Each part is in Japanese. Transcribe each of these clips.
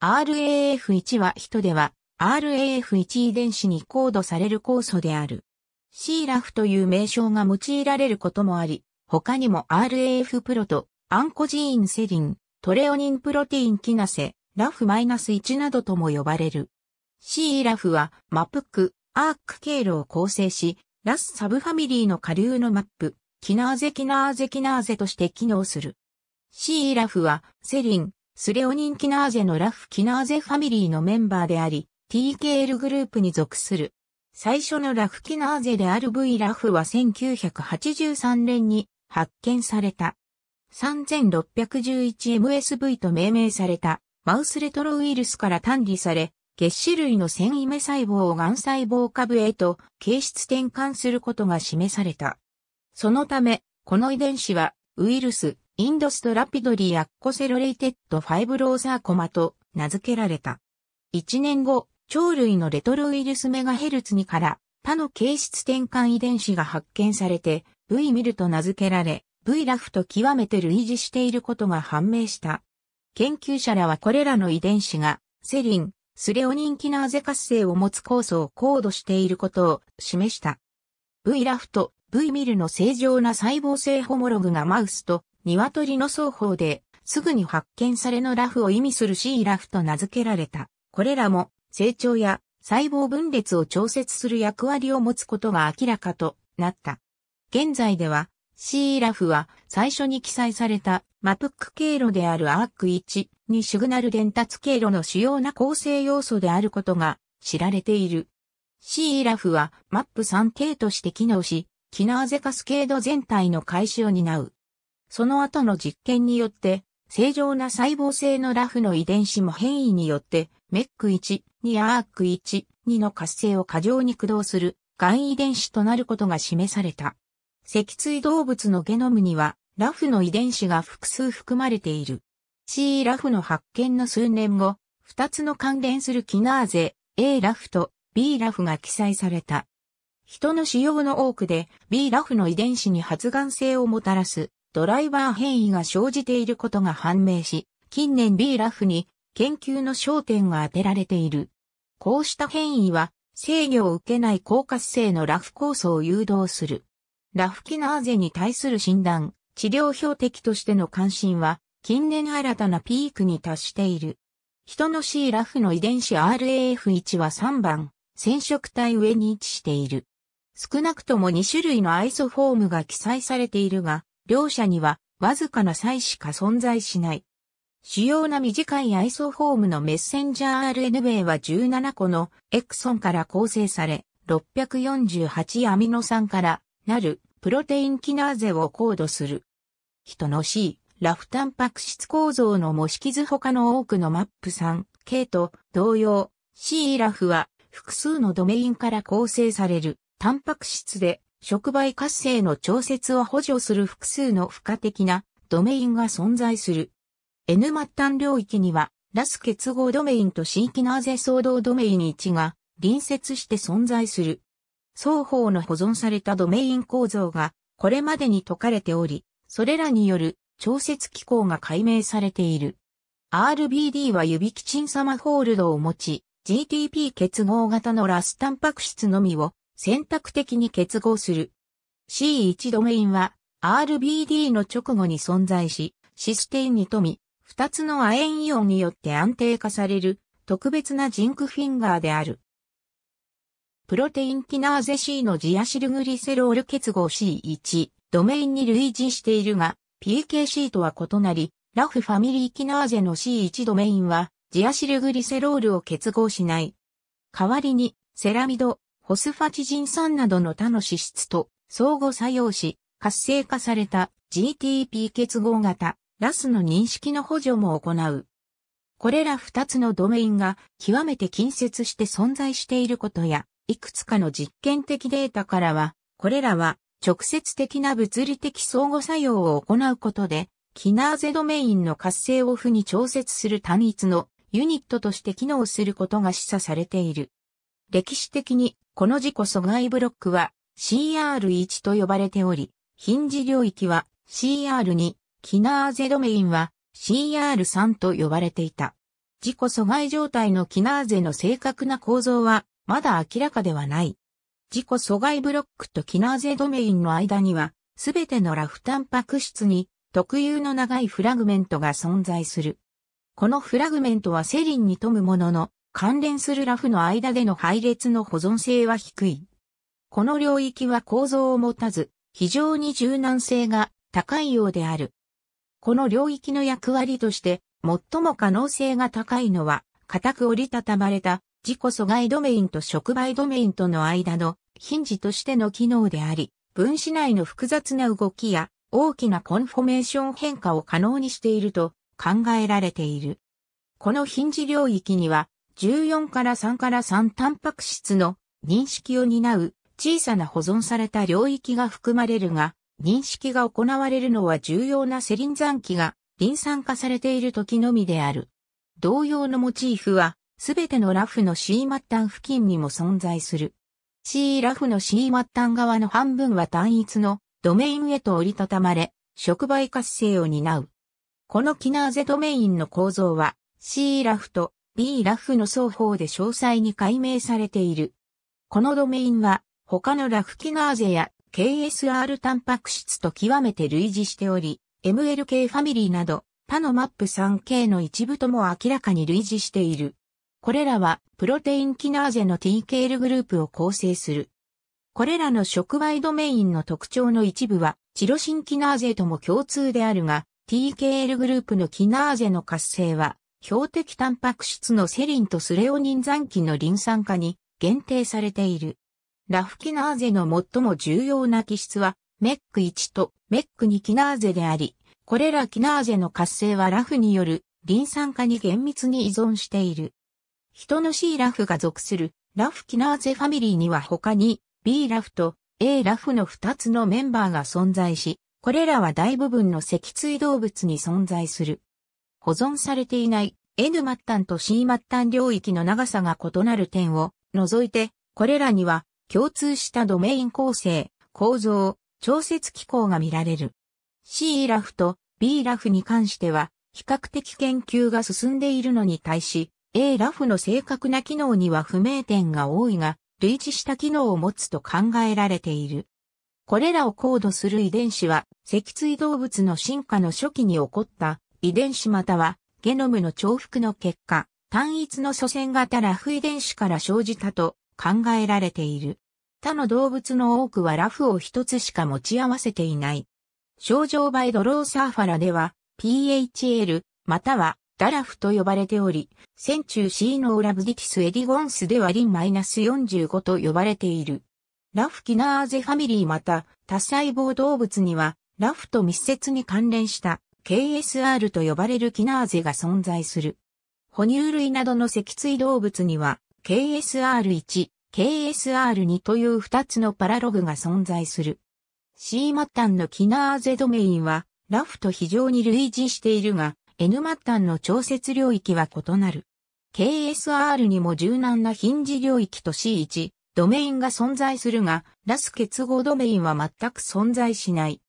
RAF1 はヒトでは RAF1 遺伝子にコードされる酵素である。c ーラフという名称が用いられることもあり、他にも RAF プロト、アンコジーンセリン、トレオニンプロテインキナセ、ラフ -1 などとも呼ばれる。c ーラフはマプク、アーク経路を構成し、ラスサブファミリーの下流のマップ、キナーゼキナーゼキナーゼとして機能する。c ーラフはセリン、スレオニン・キナーゼのラフ・キナーゼファミリーのメンバーであり、TKL グループに属する。最初のラフ・キナーゼである V ラフは1983年に発見された。3611MSV と命名されたマウスレトロウイルスから単理され、月種類の繊維目細胞を癌細胞株へと形質転換することが示された。そのため、この遺伝子はウイルス、インドストラピドリアッコセロレイテッドファイブローサーコマと名付けられた。1年後、鳥類のレトロウイルスメガヘルツ2から他の形質転換遺伝子が発見されて V ミルと名付けられ V ラフと極めて類似していることが判明した。研究者らはこれらの遺伝子がセリン、スレオニンキナーゼ活性を持つ酵素を高度していることを示した。V ラフと V ミルの正常な細胞性ホモログがマウスと鶏の双方で、すぐに発見されのラフを意味する C ラフと名付けられた。これらも、成長や細胞分裂を調節する役割を持つことが明らかとなった。現在では、C ラフは最初に記載されたマプック経路であるアーク1にシグナル伝達経路の主要な構成要素であることが知られている。C ラフはマップ 3K として機能し、キナーゼカスケード全体の開始を担う。その後の実験によって、正常な細胞性のラフの遺伝子も変異によって、メック1、2アーク1、2の活性を過剰に駆動する、がん遺伝子となることが示された。脊椎動物のゲノムには、ラフの遺伝子が複数含まれている。C ラフの発見の数年後、二つの関連するキナーゼ、A ラフと B ラフが記載された。人の使用の多くで B ラフの遺伝子に発がん性をもたらすドライバー変異が生じていることが判明し、近年 B ラフに研究の焦点が当てられている。こうした変異は制御を受けない高活性のラフ構想を誘導する。ラフキナーゼに対する診断、治療標的としての関心は近年新たなピークに達している。人の C ラフの遺伝子 RAF1 は3番、染色体上に位置している。少なくとも2種類のアイソフォームが記載されているが、両者にはわずかな差異しか存在しない。主要な短いアイソフォームのメッセンジャー RN 名は17個のエクソンから構成され、648アミノ酸からなるプロテインキナーゼをコードする。人の C、ラフタンパク質構造の模式図他の多くのマップ3 K と同様、C ラフは複数のドメインから構成されるタンパク質で触媒活性の調節を補助する複数の付加的なドメインが存在する。N 末端領域には、ラス結合ドメインとシーキナーゼ相動ドメイン1が隣接して存在する。双方の保存されたドメイン構造がこれまでに解かれており、それらによる調節機構が解明されている。RBD は指キチン様ホールドを持ち、GTP 結合型のラスタンパク質のみを選択的に結合する。C1 ドメインは RBD の直後に存在し、システインに富み、二つの亜鉛イオンによって安定化される特別なジンクフィンガーである。プロテインキナーゼ C のジアシルグリセロール結合 C1 ドメインに類似しているが、PKC とは異なり、ラフファミリーキナーゼの C1 ドメインはジアシルグリセロールを結合しない。代わりにセラミド、ホスファチジン酸などの他の脂質と相互作用し、活性化された GTP 結合型、ラスの認識の補助も行う。これら二つのドメインが極めて近接して存在していることや、いくつかの実験的データからは、これらは直接的な物理的相互作用を行うことで、キナーゼドメインの活性オフに調節する単一のユニットとして機能することが示唆されている。歴史的にこの事故阻害ブロックは CR1 と呼ばれており、ヒンジ領域は CR2、キナーゼドメインは CR3 と呼ばれていた。自己阻害状態のキナーゼの正確な構造はまだ明らかではない。自己阻害ブロックとキナーゼドメインの間には、すべてのラフタンパク質に特有の長いフラグメントが存在する。このフラグメントはセリンに富むものの、関連するラフの間での配列の保存性は低い。この領域は構造を持たず、非常に柔軟性が高いようである。この領域の役割として、最も可能性が高いのは、固く折りたたまれた自己阻害ドメインと触媒ドメインとの間のヒンジとしての機能であり、分子内の複雑な動きや大きなコンフォメーション変化を可能にしていると考えられている。このヒンジ領域には14から3から3タンパク質の認識を担う小さな保存された領域が含まれるが、認識が行われるのは重要なセリン残機がリン酸化されている時のみである。同様のモチーフは、すべてのラフの C 末端付近にも存在する。C ラフの C 末端側の半分は単一のドメインへと折りたたまれ、触媒活性を担う。このキナーゼドメインの構造は C ラフと B ラフの双方で詳細に解明されている。このドメインは他のラフキナーゼや KSR タンパク質と極めて類似しており、MLK ファミリーなど他のマップ 3K の一部とも明らかに類似している。これらはプロテインキナーゼの TKL グループを構成する。これらの触媒ドメインの特徴の一部はチロシンキナーゼとも共通であるが、TKL グループのキナーゼの活性は標的タンパク質のセリンとスレオニン残機のリン酸化に限定されている。ラフキナーゼの最も重要な基質は、メック1とメック2キナーゼであり、これらキナーゼの活性はラフによるリン酸化に厳密に依存している。人の C ラフが属するラフキナーゼファミリーには他に B ラフと A ラフの2つのメンバーが存在し、これらは大部分の脊椎動物に存在する。保存されていない N 末端と C 末端領域の長さが異なる点を除いて、これらには共通したドメイン構成、構造、調節機構が見られる。C ラフと B ラフに関しては、比較的研究が進んでいるのに対し、A ラフの正確な機能には不明点が多いが、類似した機能を持つと考えられている。これらをコードする遺伝子は、脊椎動物の進化の初期に起こった遺伝子またはゲノムの重複の結果、単一の祖先型ラフ遺伝子から生じたと考えられている。他の動物の多くはラフを一つしか持ち合わせていない。症状バイドローサーファラでは PHL またはダラフと呼ばれており、センチューシーノーラブディティスエディゴンスではリンマイナス -45 と呼ばれている。ラフキナーゼファミリーまた多細胞動物にはラフと密接に関連した KSR と呼ばれるキナーゼが存在する。哺乳類などの脊椎動物には KSR1、KSR2 という2つのパラログが存在する。C 末端のキナーゼドメインはラフと非常に類似しているが N 末端の調節領域は異なる。KSR にも柔軟なヒンジ領域と C1、ドメインが存在するが、ラス結合ドメインは全く存在しない。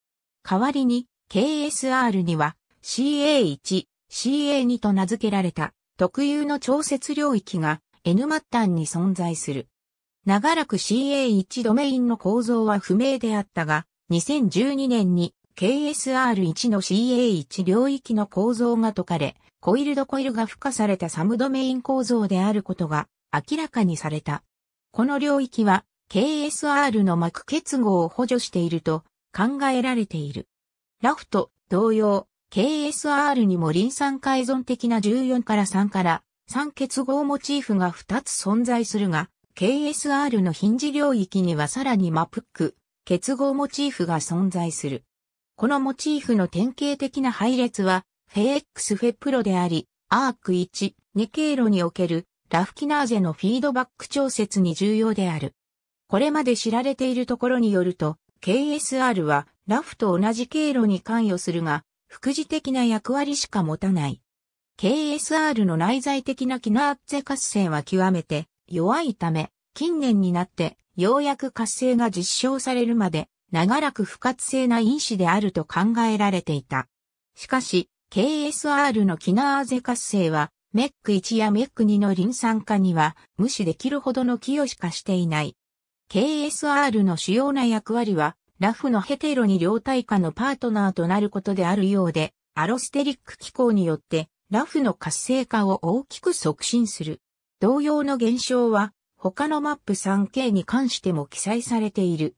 代わりに、KSR には CA1、CA2 と名付けられた特有の調節領域が N 末端に存在する。長らく CA1 ドメインの構造は不明であったが、2012年に KSR1 の CA1 領域の構造が解かれ、コイルドコイルが付加されたサムドメイン構造であることが明らかにされた。この領域は KSR の膜結合を補助していると考えられている。ラフと同様、KSR にもリン酸改存的な14から3から3結合モチーフが2つ存在するが、KSR のヒンジ領域にはさらにマプック、結合モチーフが存在する。このモチーフの典型的な配列は、フェ x フェプロであり、アーク1、2経路におけるラフキナーゼのフィードバック調節に重要である。これまで知られているところによると、KSR はラフと同じ経路に関与するが、副次的な役割しか持たない。KSR の内在的なキナーゼ活性は極めて弱いため、近年になってようやく活性が実証されるまで、長らく不活性な因子であると考えられていた。しかし、KSR のキナーゼ活性は、メック1やメック2のリン酸化には無視できるほどの寄与しかしていない。KSR の主要な役割は、ラフのヘテロに両体化のパートナーとなることであるようで、アロステリック機構によって、ラフの活性化を大きく促進する。同様の現象は、他のマップ 3K に関しても記載されている。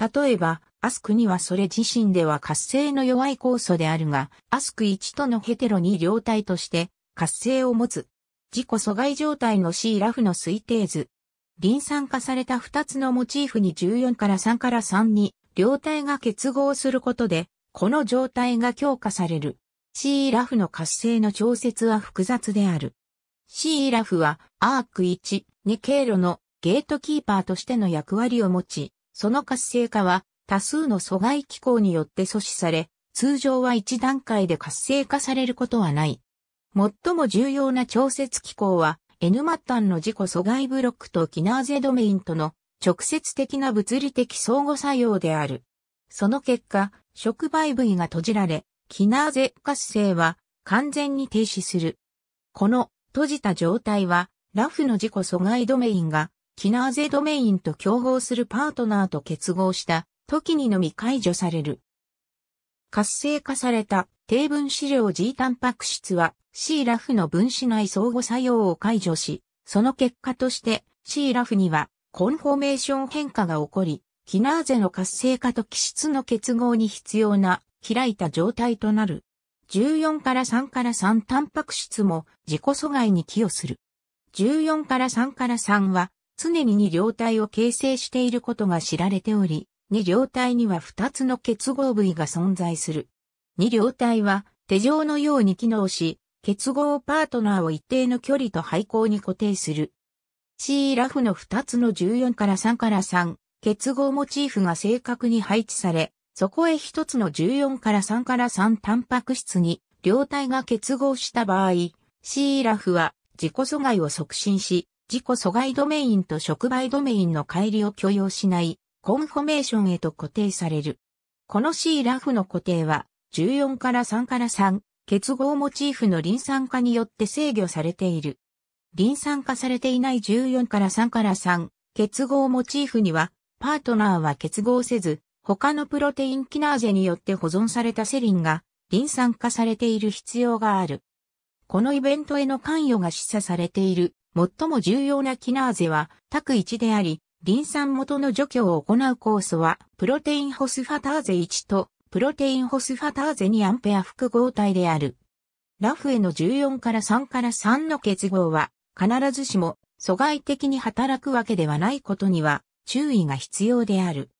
例えば、アスクにはそれ自身では活性の弱い酵素であるが、アスク1とのヘテロに両体として活性を持つ。自己阻害状態の C ラフの推定図、臨酸化された2つのモチーフに14から3から3に両体が結合することで、この状態が強化される。C ラフの活性の調節は複雑である。C ラフはアーク1、2経路のゲートキーパーとしての役割を持ち、その活性化は多数の阻害機構によって阻止され、通常は1段階で活性化されることはない。最も重要な調節機構は N 末端の自己阻害ブロックとキナーゼドメインとの直接的な物理的相互作用である。その結果、触媒部位が閉じられ、キナーゼ活性は完全に停止する。この閉じた状態は、ラフの自己阻害ドメインが、キナーゼドメインと競合するパートナーと結合した時にのみ解除される。活性化された低分子量 G タンパク質は C ラフの分子内相互作用を解除し、その結果として C ラフにはコンフォメーション変化が起こり、キナーゼの活性化と基質の結合に必要な開いた状態となる。14から3から3タンパク質も自己阻害に寄与する。14から3から3は常に2両体を形成していることが知られており、2両体には2つの結合部位が存在する。2両体は手錠のように機能し、結合パートナーを一定の距離と配光に固定する。C ラフの2つの14から3から3、結合モチーフが正確に配置され、そこへ1つの14から3から3タンパク質に両体が結合した場合、C ラフは自己阻害を促進し、自己阻害ドメインと触媒ドメインの乖離を許容しないコンフォメーションへと固定される。この C ラフの固定は14から3から3、結合モチーフの臨酸化によって制御されている。臨酸化されていない14から3から3、結合モチーフには、パートナーは結合せず、他のプロテインキナーゼによって保存されたセリンが、臨酸化されている必要がある。このイベントへの関与が示唆されている、最も重要なキナーゼは、卓1であり、リン酸元の除去を行う酵素は、プロテインホスファターゼ1と、プロテインホスファターゼにアンペア複合体である。ラフへの14から3から3の結合は、必ずしも阻害的に働くわけではないことには注意が必要である。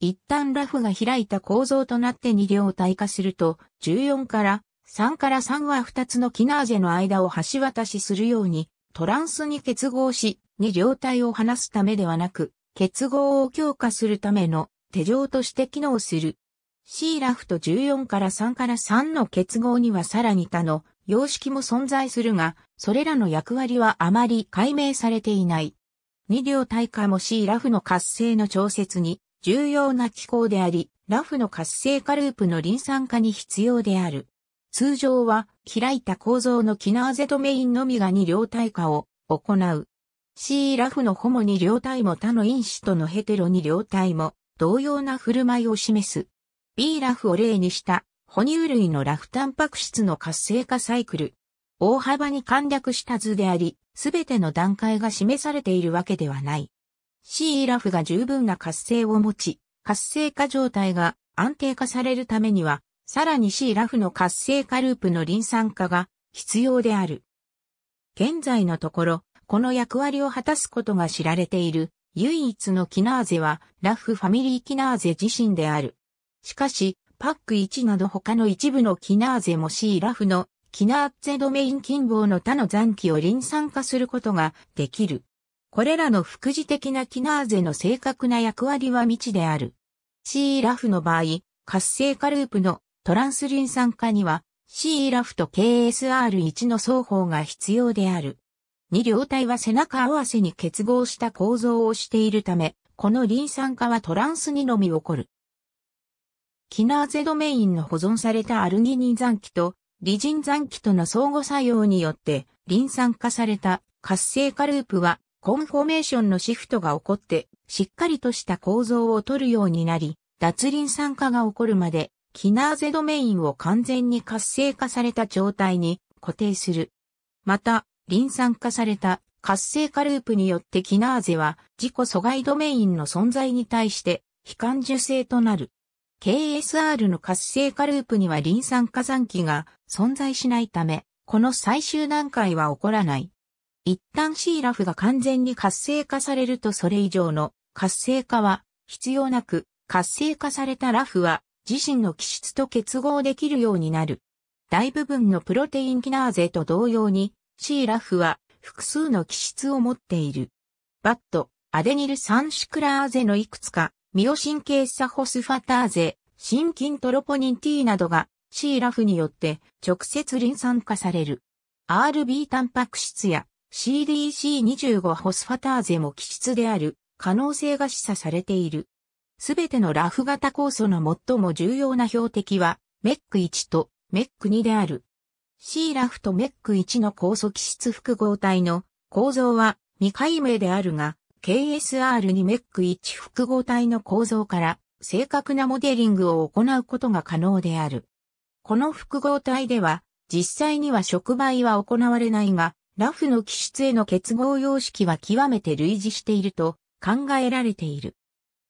一旦ラフが開いた構造となって二両体化すると、14から3から3は2つのキナーゼの間を橋渡しするように、トランスに結合し、二両体を離すためではなく、結合を強化するための手錠として機能するシーラフと14から3から3の結合にはさらに他の様式も存在するが、それらの役割はあまり解明されていない。二両体化も C ラフの活性の調節に重要な機構であり、ラフの活性化ループの臨酸化に必要である。通常は開いた構造のキナーゼドメインのみが二両体化を行う。C ラフのホモ二両体も他の因子とのヘテロ二両体も同様な振る舞いを示す。B ラフを例にした哺乳類のラフタンパク質の活性化サイクル。大幅に簡略した図であり、すべての段階が示されているわけではない。C ラフが十分な活性を持ち、活性化状態が安定化されるためには、さらに C ラフの活性化ループの臨酸化が必要である。現在のところ、この役割を果たすことが知られている唯一のキナーゼはラフファミリーキナーゼ自身である。しかし、パック1など他の一部のキナーゼも C ラフのキナーゼドメイン近傍の他の残機を臨酸化することができる。これらの副次的なキナーゼの正確な役割は未知である。C ラフの場合、活性化ループのトランスリン酸化には C ラフと KSR1 の双方が必要である。二両体は背中合わせに結合した構造をしているため、このリン酸化はトランスにのみ起こる。キナーゼドメインの保存されたアルギニン残機とリジン残機との相互作用によって、リン酸化された活性化ループは、コンフォメーションのシフトが起こって、しっかりとした構造をとるようになり、脱リン酸化が起こるまで、キナーゼドメインを完全に活性化された状態に固定する。また、リン酸化された活性化ループによってキナーゼは自己阻害ドメインの存在に対して非感受性となる。KSR の活性化ループにはリン酸化酸器が存在しないため、この最終段階は起こらない。一旦 C ラフが完全に活性化されるとそれ以上の活性化は必要なく、活性化されたラフは自身の気質と結合できるようになる。大部分のプロテインキナーゼと同様に C ラフは複数の気質を持っている。バット、アデニル酸シクラーゼのいくつかミオ神経サホスファターゼ、心筋トロポニン T などが C ラフによって直接リン酸化される。RB タンパク質や CDC25 ホスファターゼも基質である可能性が示唆されている。すべてのラフ型酵素の最も重要な標的は、メック1とメック2である。C ラフとメック1の酵素基質複合体の構造は未解明であるが、KSR にメック1複合体の構造から正確なモデリングを行うことが可能である。この複合体では実際には触媒は行われないが、ラフの基質への結合様式は極めて類似していると考えられている。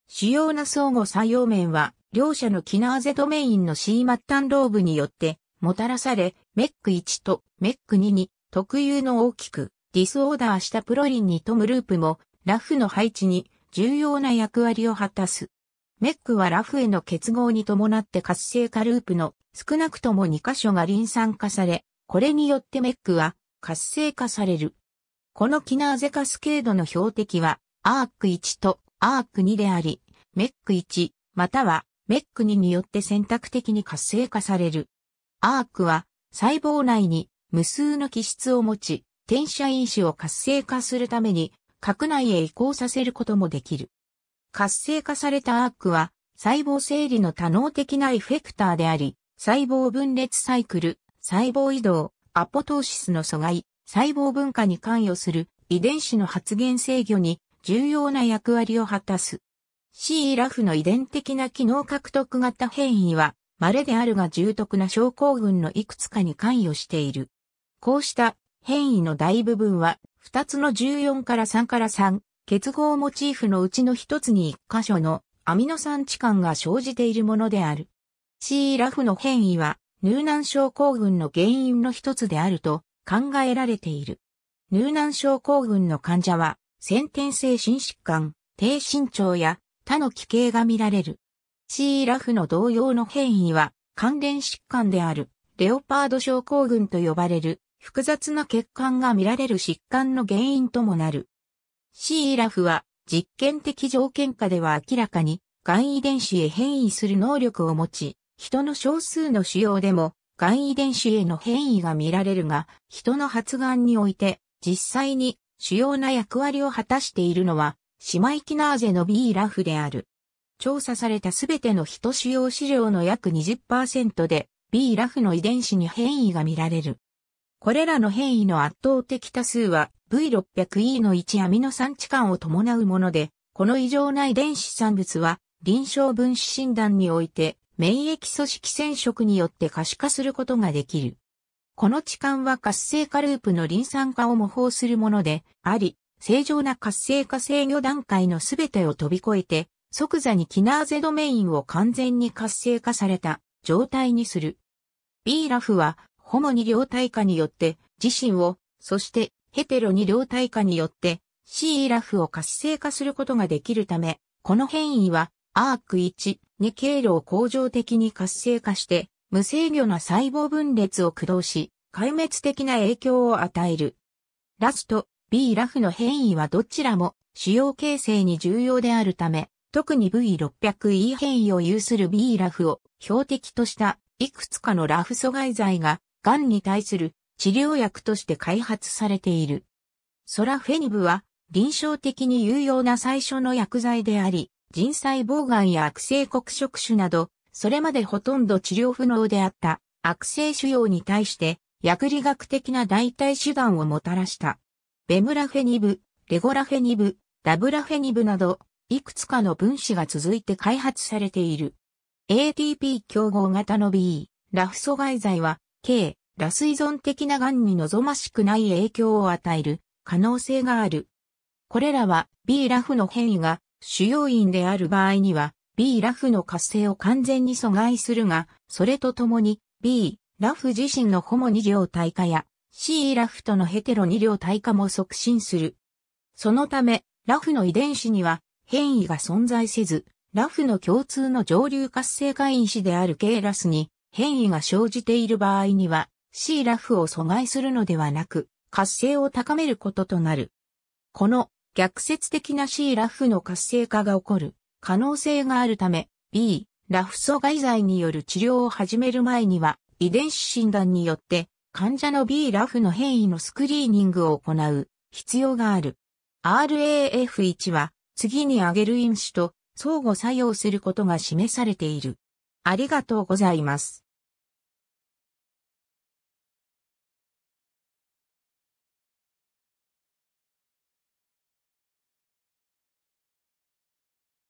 主要な相互作用面は、両者のキナーゼドメインの C 末端ローブによってもたらされ、メック1とメック2に特有の大きくディスオーダーしたプロリンに富ムループもラフの配置に重要な役割を果たす。メックはラフへの結合に伴って活性化ループの少なくとも2箇所が臨酸化され、これによってメックは活性化される。このキナーゼカスケードの標的はアーク1とアーク2であり、メック1またはメック2によって選択的に活性化される。アークは細胞内に無数の基質を持ち、転写因子を活性化するために核内へ移行させることもできる。活性化されたアークは、細胞整理の多能的なエフェクターであり、細胞分裂サイクル、細胞移動、アポトーシスの阻害、細胞分化に関与する遺伝子の発現制御に重要な役割を果たす。C ラフの遺伝的な機能獲得型変異は、稀であるが重篤な症候群のいくつかに関与している。こうした変異の大部分は二つの14から3から3、結合モチーフのうちの一つに一箇所のアミノ酸置換が生じているものである。C ラフの変異は、乳難症候群の原因の一つであると考えられている。乳難症候群の患者は、先天性心疾患、低身長や他の奇形が見られる。C ラフの同様の変異は、関連疾患である、レオパード症候群と呼ばれる複雑な血管が見られる疾患の原因ともなる。C イラフは実験的条件下では明らかに、癌遺伝子へ変異する能力を持ち、人の少数の腫瘍でも、癌遺伝子への変異が見られるが、人の発癌において、実際に主要な役割を果たしているのは、シマイキナーゼの B ラフである。調査されたすべての人腫瘍資料の約20%で B ラフの遺伝子に変異が見られる。これらの変異の圧倒的多数は V600E の1アミノ酸置換を伴うもので、この異常な遺伝子産物は臨床分子診断において免疫組織染色によって可視化することができる。この置換は活性化ループの臨酸化を模倣するものであり、正常な活性化制御段階のすべてを飛び越えて、即座にキナーゼドメインを完全に活性化された状態にする。B ラフはホモに両体化によって自身を、そしてヘテロに両体化によって C イラフを活性化することができるため、この変異はアーク1、2経路を恒常的に活性化して、無制御な細胞分裂を駆動し、壊滅的な影響を与える。ラスト、B ラフの変異はどちらも主要形成に重要であるため、特に V600E 変異を有する B ラフを標的としたいくつかのラフ阻害剤が癌に対する治療薬として開発されている。ソラフェニブは臨床的に有用な最初の薬剤であり、人細胞癌や悪性黒色種など、それまでほとんど治療不能であった悪性腫瘍に対して薬理学的な代替手段をもたらした。ベムラフェニブ、レゴラフェニブ、ダブラフェニブなど、いくつかの分子が続いて開発されている。ATP 競合型の B、ラフ阻害剤は軽、ラス依存的な癌に望ましくない影響を与える可能性がある。これらは B ラフの変異が主要因である場合には B ラフの活性を完全に阻害するが、それとともに B ラフ自身のホモ2両体化や C ラフとのヘテロ2両体化も促進する。そのため、ラフの遺伝子には変異が存在せず、ラフの共通の上流活性化因子である K ラスに変異が生じている場合には、C ラフを阻害するのではなく、活性を高めることとなる。この逆説的な C ラフの活性化が起こる可能性があるため、B ラフ阻害剤による治療を始める前には、遺伝子診断によって患者の B ラフの変異のスクリーニングを行う必要がある。RAF1 は次に挙げる因子と相互作用することが示されている。ありがとうございます。